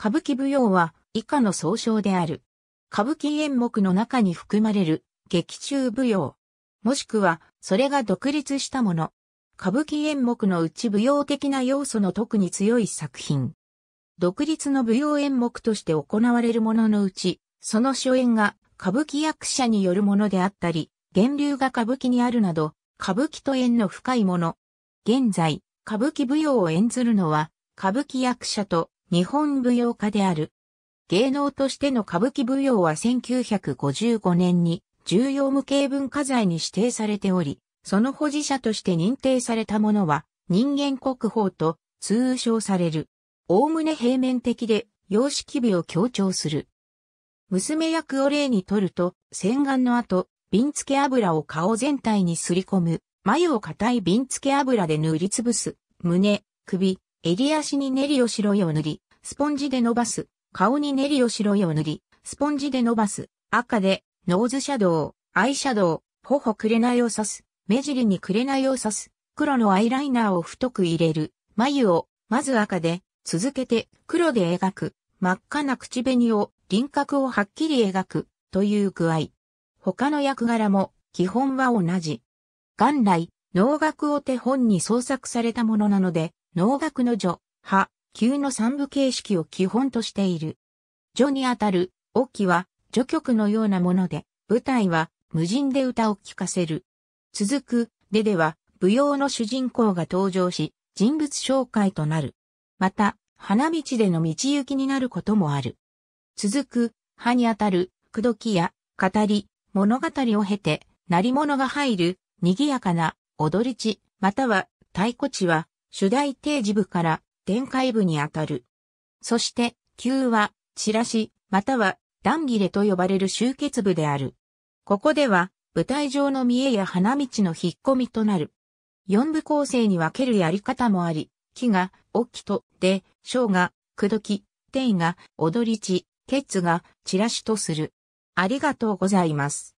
歌舞伎舞踊は以下の総称である。歌舞伎演目の中に含まれる劇中舞踊。もしくは、それが独立したもの。歌舞伎演目のうち舞踊的な要素の特に強い作品。独立の舞踊演目として行われるもののうち、その初演が歌舞伎役者によるものであったり、源流が歌舞伎にあるなど、歌舞伎と縁の深いもの。現在、歌舞伎舞踊を演ずるのは、歌舞伎役者と日本舞踊家である。芸能としての歌舞伎舞踊は1955年に重要無形文化財に指定されており、その保持者として認定されたものは人間国宝と通称される。おおむね平面的で様式美を強調する。娘役を例にとると、洗顔の後、瓶付け油を顔全体にすり込む、眉を硬い瓶付け油で塗りつぶす、胸、首、襟足に練りを白いを塗り、スポンジで伸ばす。顔に練りを白いを塗り、スポンジで伸ばす。赤で、ノーズシャドウ、アイシャドウ、頬いを刺す。目尻に紅を刺す。黒のアイライナーを太く入れる。眉を、まず赤で、続けて黒で描く。真っ赤な口紅を、輪郭をはっきり描く。という具合。他の役柄も、基本は同じ。元来、能楽を手本に創作されたものなので、農学の助、派、級の三部形式を基本としている。助にあたる、オキは、助曲のようなもので、舞台は、無人で歌を聴かせる。続く、ででは、舞踊の主人公が登場し、人物紹介となる。また、花道での道行きになることもある。続く、派にあたる、くどきや、語り、物語を経て、鳴り物が入る、賑やかな、踊り地、または、太鼓地は、主題定時部から展開部にあたる。そして、球は、チラシ、または、段切れと呼ばれる集結部である。ここでは、舞台上の見栄や花道の引っ込みとなる。四部構成に分けるやり方もあり、木が、おきと、で、章が、くどき、天が、踊りち、けが、チラシとする。ありがとうございます。